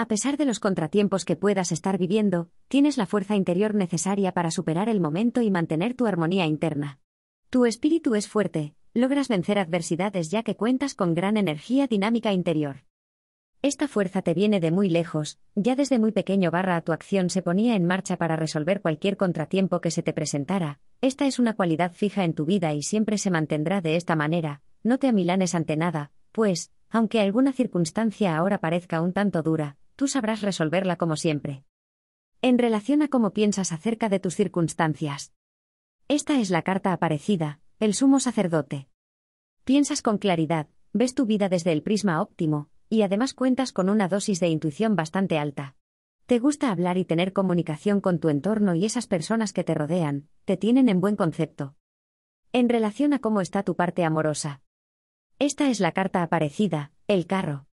A pesar de los contratiempos que puedas estar viviendo, tienes la fuerza interior necesaria para superar el momento y mantener tu armonía interna. Tu espíritu es fuerte, logras vencer adversidades ya que cuentas con gran energía dinámica interior. Esta fuerza te viene de muy lejos, ya desde muy pequeño barra a tu acción se ponía en marcha para resolver cualquier contratiempo que se te presentara, esta es una cualidad fija en tu vida y siempre se mantendrá de esta manera, no te amilanes ante nada, pues, aunque alguna circunstancia ahora parezca un tanto dura, tú sabrás resolverla como siempre. En relación a cómo piensas acerca de tus circunstancias. Esta es la carta aparecida, el sumo sacerdote. Piensas con claridad, ves tu vida desde el prisma óptimo, y además cuentas con una dosis de intuición bastante alta. Te gusta hablar y tener comunicación con tu entorno y esas personas que te rodean, te tienen en buen concepto. En relación a cómo está tu parte amorosa. Esta es la carta aparecida, el carro.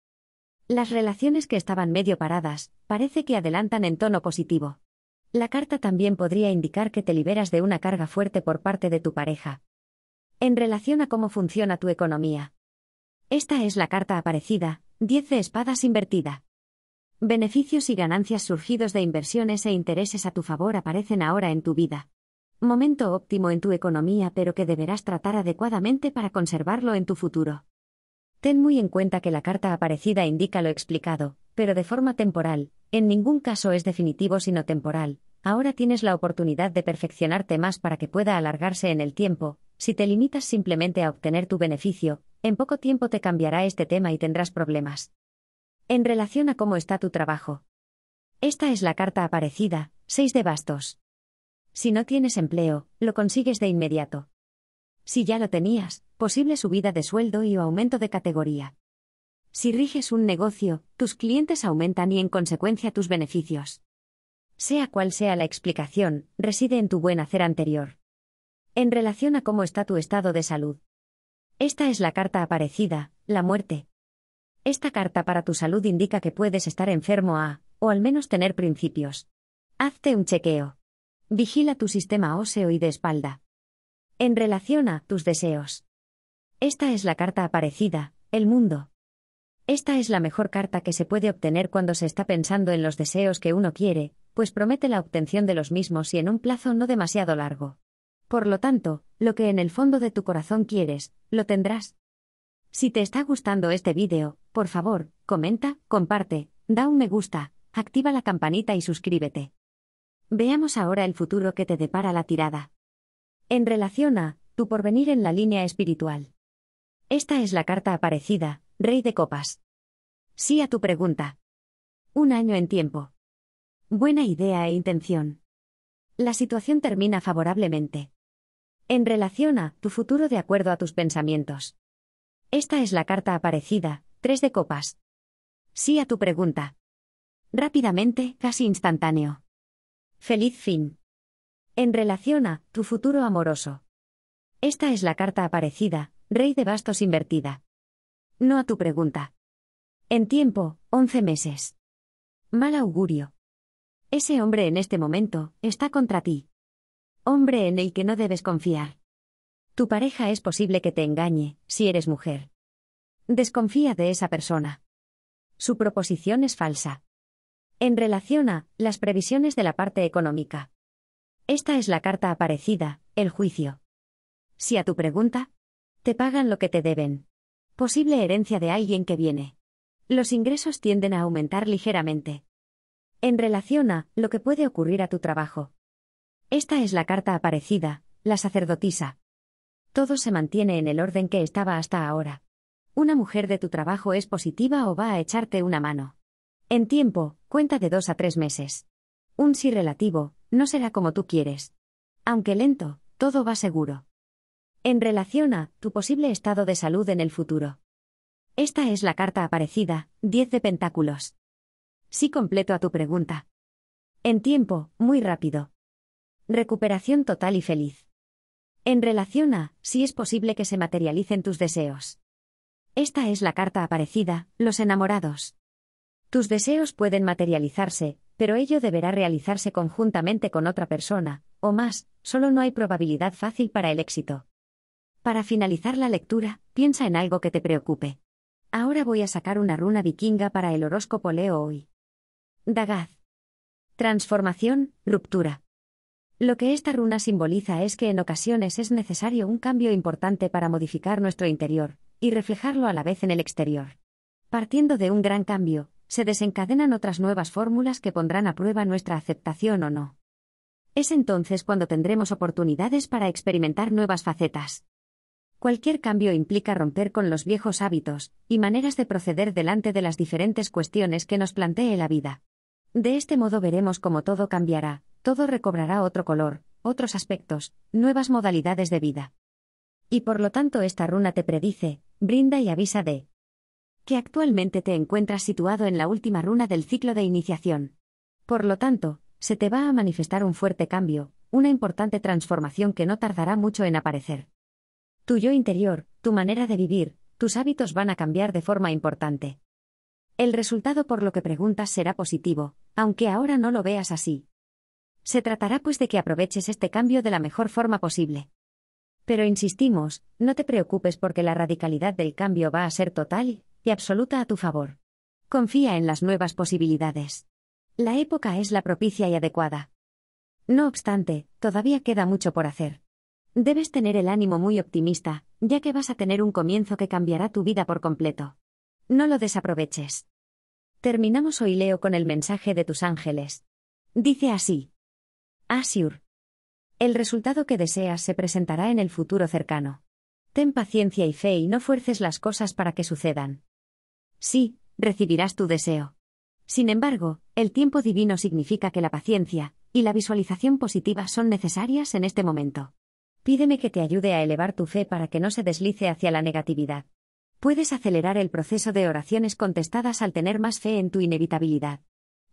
Las relaciones que estaban medio paradas, parece que adelantan en tono positivo. La carta también podría indicar que te liberas de una carga fuerte por parte de tu pareja. En relación a cómo funciona tu economía. Esta es la carta aparecida, 10 de espadas invertida. Beneficios y ganancias surgidos de inversiones e intereses a tu favor aparecen ahora en tu vida. Momento óptimo en tu economía pero que deberás tratar adecuadamente para conservarlo en tu futuro. Ten muy en cuenta que la carta aparecida indica lo explicado, pero de forma temporal, en ningún caso es definitivo sino temporal. Ahora tienes la oportunidad de perfeccionarte más para que pueda alargarse en el tiempo. Si te limitas simplemente a obtener tu beneficio, en poco tiempo te cambiará este tema y tendrás problemas. En relación a cómo está tu trabajo. Esta es la carta aparecida, 6 de bastos. Si no tienes empleo, lo consigues de inmediato. Si ya lo tenías, posible subida de sueldo y aumento de categoría. Si riges un negocio, tus clientes aumentan y en consecuencia tus beneficios. Sea cual sea la explicación, reside en tu buen hacer anterior. En relación a cómo está tu estado de salud. Esta es la carta aparecida, la muerte. Esta carta para tu salud indica que puedes estar enfermo a, o al menos tener principios. Hazte un chequeo. Vigila tu sistema óseo y de espalda. En relación a tus deseos. Esta es la carta aparecida, el mundo. Esta es la mejor carta que se puede obtener cuando se está pensando en los deseos que uno quiere, pues promete la obtención de los mismos y en un plazo no demasiado largo. Por lo tanto, lo que en el fondo de tu corazón quieres, lo tendrás. Si te está gustando este vídeo, por favor, comenta, comparte, da un me gusta, activa la campanita y suscríbete. Veamos ahora el futuro que te depara la tirada. En relación a, tu porvenir en la línea espiritual. Esta es la carta aparecida, Rey de Copas. Sí a tu pregunta. Un año en tiempo. Buena idea e intención. La situación termina favorablemente. En relación a tu futuro de acuerdo a tus pensamientos. Esta es la carta aparecida, Tres de Copas. Sí a tu pregunta. Rápidamente, casi instantáneo. Feliz fin. En relación a tu futuro amoroso. Esta es la carta aparecida, Rey de Bastos invertida. No a tu pregunta. En tiempo, 11 meses. Mal augurio. Ese hombre en este momento está contra ti. Hombre en el que no debes confiar. Tu pareja es posible que te engañe, si eres mujer. Desconfía de esa persona. Su proposición es falsa. En relación a las previsiones de la parte económica. Esta es la carta aparecida, el juicio. Si a tu pregunta, te pagan lo que te deben. Posible herencia de alguien que viene. Los ingresos tienden a aumentar ligeramente. En relación a lo que puede ocurrir a tu trabajo. Esta es la carta aparecida, la sacerdotisa. Todo se mantiene en el orden que estaba hasta ahora. Una mujer de tu trabajo es positiva o va a echarte una mano. En tiempo, cuenta de dos a tres meses. Un sí relativo, no será como tú quieres. Aunque lento, todo va seguro. En relación a tu posible estado de salud en el futuro. Esta es la carta aparecida, 10 de Pentáculos. Sí completo a tu pregunta. En tiempo, muy rápido. Recuperación total y feliz. En relación a, si es posible que se materialicen tus deseos. Esta es la carta aparecida, los enamorados. Tus deseos pueden materializarse, pero ello deberá realizarse conjuntamente con otra persona, o más, solo no hay probabilidad fácil para el éxito. Para finalizar la lectura, piensa en algo que te preocupe. Ahora voy a sacar una runa vikinga para el horóscopo Leo hoy. Dagaz. Transformación, ruptura. Lo que esta runa simboliza es que en ocasiones es necesario un cambio importante para modificar nuestro interior, y reflejarlo a la vez en el exterior. Partiendo de un gran cambio, se desencadenan otras nuevas fórmulas que pondrán a prueba nuestra aceptación o no. Es entonces cuando tendremos oportunidades para experimentar nuevas facetas. Cualquier cambio implica romper con los viejos hábitos y maneras de proceder delante de las diferentes cuestiones que nos plantee la vida. De este modo veremos cómo todo cambiará, todo recobrará otro color, otros aspectos, nuevas modalidades de vida. Y por lo tanto esta runa te predice, brinda y avisa de que actualmente te encuentras situado en la última runa del ciclo de iniciación. Por lo tanto, se te va a manifestar un fuerte cambio, una importante transformación que no tardará mucho en aparecer. Tu yo interior, tu manera de vivir, tus hábitos van a cambiar de forma importante. El resultado por lo que preguntas será positivo, aunque ahora no lo veas así. Se tratará pues de que aproveches este cambio de la mejor forma posible. Pero insistimos, no te preocupes porque la radicalidad del cambio va a ser total y absoluta a tu favor. Confía en las nuevas posibilidades. La época es la propicia y adecuada. No obstante, todavía queda mucho por hacer. Debes tener el ánimo muy optimista, ya que vas a tener un comienzo que cambiará tu vida por completo. No lo desaproveches. Terminamos hoy Leo con el mensaje de tus ángeles. Dice así. Asiur. El resultado que deseas se presentará en el futuro cercano. Ten paciencia y fe y no fuerces las cosas para que sucedan sí, recibirás tu deseo. Sin embargo, el tiempo divino significa que la paciencia y la visualización positiva son necesarias en este momento. Pídeme que te ayude a elevar tu fe para que no se deslice hacia la negatividad. Puedes acelerar el proceso de oraciones contestadas al tener más fe en tu inevitabilidad.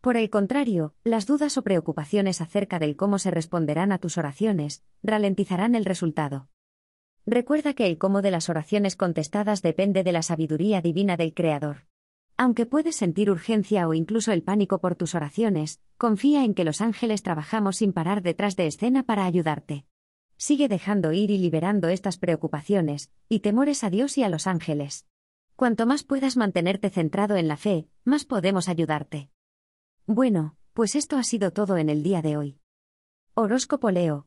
Por el contrario, las dudas o preocupaciones acerca del cómo se responderán a tus oraciones ralentizarán el resultado. Recuerda que el cómo de las oraciones contestadas depende de la sabiduría divina del Creador. Aunque puedes sentir urgencia o incluso el pánico por tus oraciones, confía en que los ángeles trabajamos sin parar detrás de escena para ayudarte. Sigue dejando ir y liberando estas preocupaciones, y temores a Dios y a los ángeles. Cuanto más puedas mantenerte centrado en la fe, más podemos ayudarte. Bueno, pues esto ha sido todo en el día de hoy. Horóscopo Leo,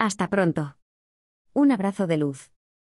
Hasta pronto. Un abrazo de luz.